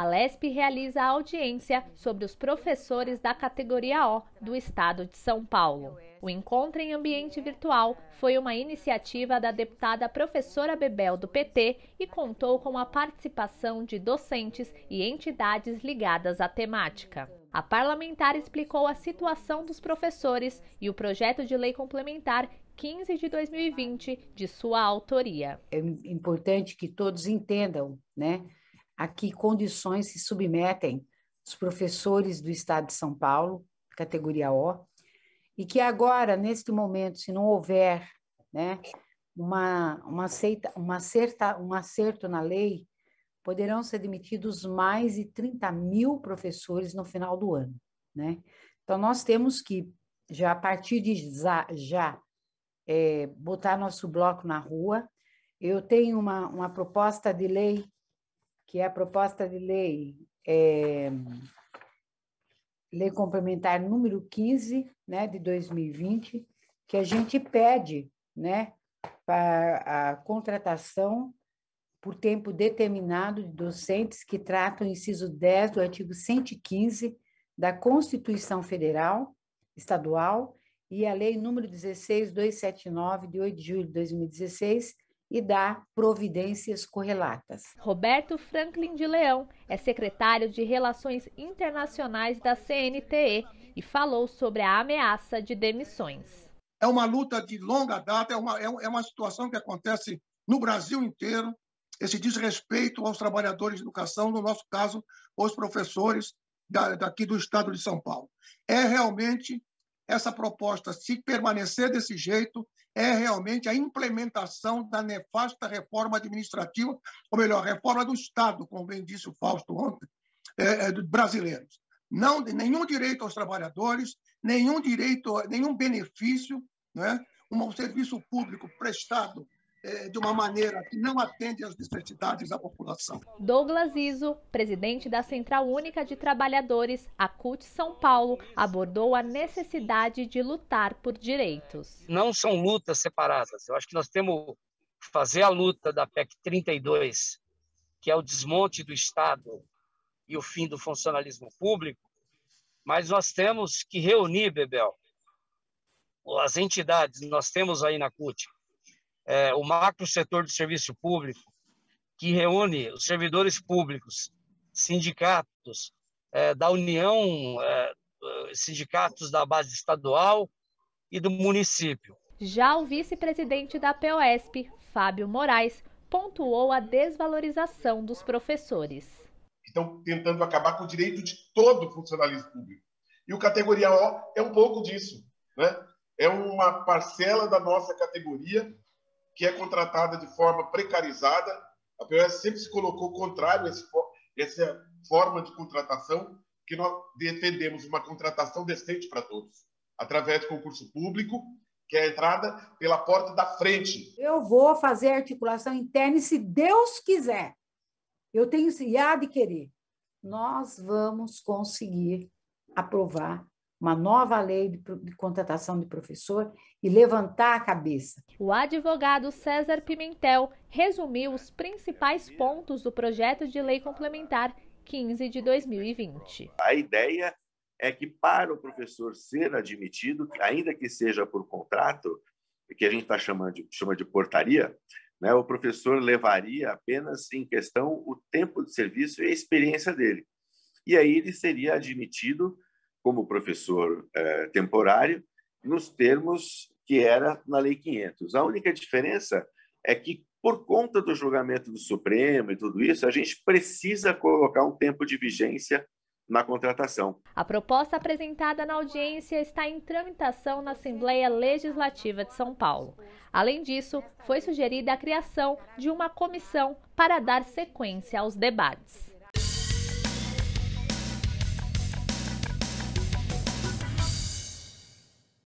a LESP realiza audiência sobre os professores da categoria O do Estado de São Paulo. O encontro em ambiente virtual foi uma iniciativa da deputada professora Bebel do PT e contou com a participação de docentes e entidades ligadas à temática. A parlamentar explicou a situação dos professores e o projeto de lei complementar 15 de 2020 de sua autoria. É importante que todos entendam, né? a que condições se submetem os professores do Estado de São Paulo, categoria O, e que agora, neste momento, se não houver né, uma, uma, aceita, uma, acerta, um acerto na lei, poderão ser demitidos mais de 30 mil professores no final do ano. Né? Então, nós temos que, já a partir de já, já é, botar nosso bloco na rua. Eu tenho uma, uma proposta de lei que é a proposta de lei, é, lei complementar número 15, né, de 2020, que a gente pede, né, para a contratação por tempo determinado de docentes que tratam o inciso 10 do artigo 115 da Constituição Federal, Estadual e a lei número 16279 de 8 de julho de 2016 e dar providências correlatas. Roberto Franklin de Leão é secretário de Relações Internacionais da CNTE e falou sobre a ameaça de demissões. É uma luta de longa data, é uma, é, é uma situação que acontece no Brasil inteiro, esse desrespeito aos trabalhadores de educação, no nosso caso, os professores daqui do estado de São Paulo. É realmente essa proposta, se permanecer desse jeito, é realmente a implementação da nefasta reforma administrativa, ou melhor, reforma do Estado, como bem disse o Fausto ontem, é, é, dos brasileiros. Não, nenhum direito aos trabalhadores, nenhum direito, nenhum benefício, né? um serviço público prestado é, de uma maneira que não atende às necessidades da população. Douglas Iso, presidente da Central Única de Trabalhadores, a CUT São Paulo, abordou a necessidade de lutar por direitos. Não são lutas separadas. Eu acho que nós temos que fazer a luta da PEC 32, que é o desmonte do Estado e o fim do funcionalismo público, mas nós temos que reunir, Bebel, as entidades, nós temos aí na CUT, é, o macro setor do serviço público, que reúne os servidores públicos, sindicatos é, da União, é, é, sindicatos da base estadual e do município. Já o vice-presidente da POSP, Fábio Moraes, pontuou a desvalorização dos professores. Estão tentando acabar com o direito de todo funcionalismo público. E o categoria O é um pouco disso. Né? É uma parcela da nossa categoria que é contratada de forma precarizada. A POS sempre se colocou contrário a essa forma de contratação, que nós defendemos uma contratação decente para todos, através de concurso público, que é a entrada pela porta da frente. Eu vou fazer articulação interna e, se Deus quiser, eu tenho e há de querer, nós vamos conseguir aprovar uma nova lei de, de, contratação de professor e levantar a cabeça. O advogado César Pimentel resumiu os principais pontos do projeto de lei complementar 15 de 2020. A ideia é que para o professor ser admitido, ainda que seja por contrato, que a gente está chamando de, chama de portaria, né, o professor levaria apenas em questão o tempo de serviço e a experiência dele. E aí ele seria admitido como professor é, temporário nos termos que era na Lei 500. A única diferença é que, por conta do julgamento do Supremo e tudo isso, a gente precisa colocar um tempo de vigência na contratação. A proposta apresentada na audiência está em tramitação na Assembleia Legislativa de São Paulo. Além disso, foi sugerida a criação de uma comissão para dar sequência aos debates.